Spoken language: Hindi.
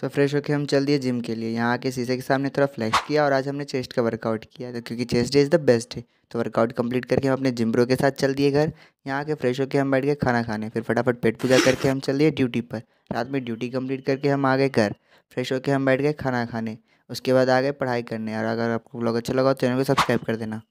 सो फ्रेश होकर हम चल दिए जिम के लिए यहाँ आके शीशे के सामने थोड़ा फ्लैश किया और आज हमने चेस्ट का वर्कआउट किया तो क्योंकि chest day is the best है तो वर्कआउट कंप्लीट करके हम अपने जिम ब्रो के साथ चल दिए घर यहाँ आके फ्रेश होकर हम बैठ गए खाना खाने फिर फटाफट पेट पूजा करके हम चल दिए ड्यूटी पर रात में ड्यूटी कम्प्लीट करके हम आ गए घर फ्रेश होकर हम बैठ गए खाना खाने उसके बाद आ गए पढ़ाई करने और अगर आपको ब्लॉग अच्छा लगा तो चैनल को सब्सक्राइब कर देना